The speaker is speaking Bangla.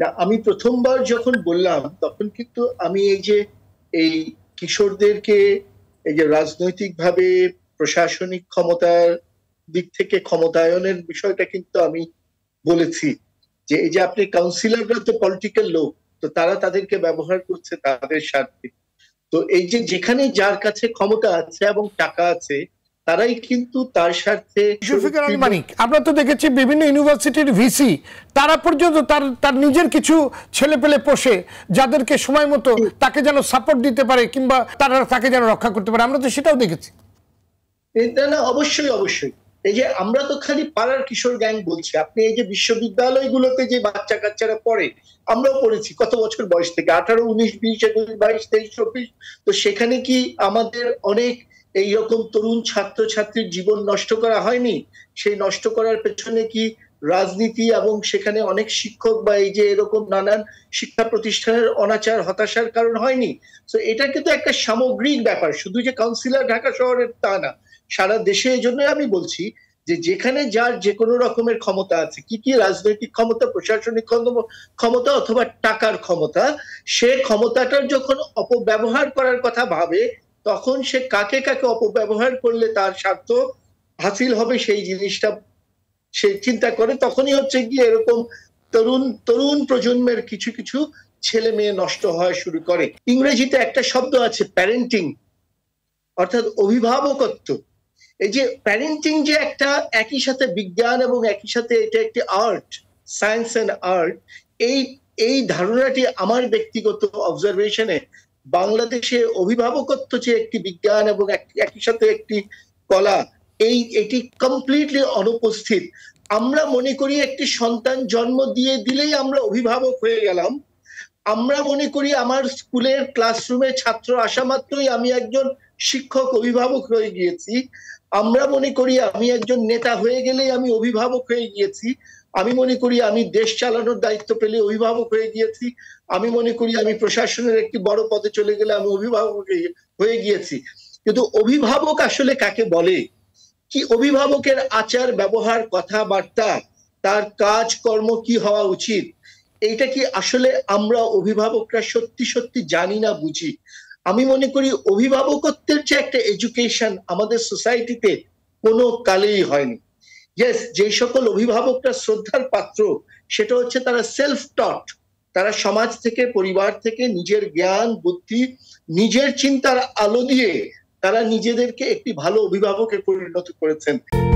না আমি প্রথমবার যখন বললাম তখন কিন্তু আমি এই যে এই কিশোরদেরকে এই যে রাজনৈতিকভাবে প্রশাসনিক ক্ষমতার দিক থেকে ক্ষমতায়নের বিষয়টা কিন্তু আমি বলেছি যে এই যে আপনি কাউন্সিলররা তো পলিটিক্যাল লোক তো তারা তাদেরকে ব্যবহার করছে তাদের স্বার্থে তো এই যে যেখানে যার কাছে ক্ষমতা আছে এবং টাকা আছে তারাই কিন্তু তার সাথে জুলফিকার আলী মানিক আমরা তো দেখেছি বিভিন্ন ইউনিভার্সিটির ভিসি তারা পর্যন্ত তার তার নিজের কিছু ছেলে পেলে পোষে যাদেরকে সময় মতো তাকে যেন সাপোর্ট দিতে পারে কিংবা তারা তাকে যেন রক্ষা করতে পারে আমরা তো সেটাও দেখেছি না অবশ্যই অবশ্যই এই যে আমরা তো খালি পাড়ার কিশোর গ্যাং বলছি আপনি এই যে বিশ্ববিদ্যালয়গুলোতে যে বাচ্চা কাচ্চারা পড়ে আমরাও পড়েছি কত বছর বয়স থেকে আঠারো উনিশ বিশ একুশ বাইশ তেইশ চব্বিশ তো সেখানে কি আমাদের অনেক এই রকম তরুণ ছাত্রছাত্রীর জীবন নষ্ট করা হয়নি সেই নষ্ট করার পেছনে কি রাজনীতি এবং সেখানে অনেক শিক্ষক বা এই যে এরকম নানান শিক্ষা প্রতিষ্ঠানের অনাচার হতাশার কারণ হয়নি তো এটা কিন্তু একটা সামগ্রিক ব্যাপার শুধু যে কাউন্সিলর ঢাকা শহরের তা না সারা দেশে এই জন্য আমি বলছি যে যেখানে যার যে কোনো রকমের ক্ষমতা আছে কি কি রাজনৈতিক ক্ষমতা প্রশাসনিক ক্ষমতা অথবা টাকার ক্ষমতা সে ক্ষমতাটার যখন অপব্যবহার করার কথা ভাবে তখন সে কাকে কাকে অপব্যবহার করলে তার স্বার্থ হাসিল হবে সেই জিনিসটা সে চিন্তা করে তখনই হচ্ছে গিয়ে এরকম তরুণ তরুণ প্রজন্মের কিছু কিছু ছেলে মেয়ে নষ্ট হওয়া শুরু করে ইংরেজিতে একটা শব্দ আছে প্যারেন্টিং অর্থাৎ অভিভাবকত্ব এই যে প্যারেন্টিং যে একটা একই সাথে বিজ্ঞান এবং একই সাথে এটা একটি আর্ট সায়েন্স অ্যান্ড আর্ট এই এই ধারণাটি আমার ব্যক্তিগত অবজারভেশনে বাংলাদেশে অভিভাবকত্ব যে একটি বিজ্ঞান এবং একই সাথে একটি কলা এই এটি কমপ্লিটলি অনুপস্থিত আমরা মনে করি একটি সন্তান জন্ম দিয়ে দিলেই আমরা অভিভাবক হয়ে গেলাম আমরা মনে করি আমার স্কুলের ক্লাসরুমে ছাত্র আসা মাত্রই আমি একজন শিক্ষক অভিভাবক হয়ে গিয়েছি আমরা মনে করি আমি একজন নেতা হয়ে গেলেই আমি অভিভাবক হয়ে গিয়েছি আমি মনে করি আমি দেশ চালানোর দায়িত্ব পেলে অভিভাবক হয়ে গিয়েছি আমি মনে করি আমি প্রশাসনের একটি বড় পদে চলে গেলে আমি অভিভাবক হয়ে গিয়েছি কিন্তু অভিভাবক আসলে কাকে বলে কি অভিভাবকের আচার ব্যবহার কথাবার্তা তার কাজকর্ম কি হওয়া উচিত এইটা কি আসলে আমরা অভিভাবকরা সত্যি সত্যি জানি না বুঝি আমি মনে করি অভিভাবকত্বের যে একটা এডুকেশন আমাদের সোসাইটিতে কোনো কালেই হয়নি ইয়েস যেই সকল অভিভাবকরা শ্রদ্ধার পাত্র সেটা হচ্ছে তারা সেলফ টট তারা সমাজ থেকে পরিবার থেকে নিজের জ্ঞান বুদ্ধি নিজের চিন্তার আলো দিয়ে তারা নিজেদেরকে একটি ভালো অভিভাবকে পরিণত করেছেন